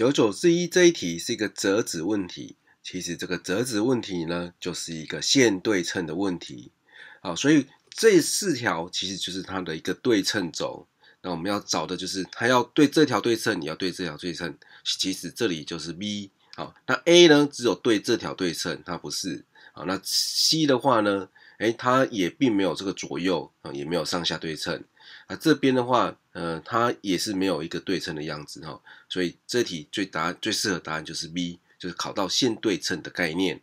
九九四一这一题是一个折纸问题，其实这个折纸问题呢，就是一个线对称的问题啊，所以这四条其实就是它的一个对称轴。那我们要找的就是它要对这条对称，你要对这条对称，其实这里就是 B 好，那 A 呢只有对这条对称，它不是好，那 C 的话呢？哎，它也并没有这个左右啊，也没有上下对称啊。这边的话，呃，它也是没有一个对称的样子哈。所以这题最答最适合答案就是 B，就是考到线对称的概念。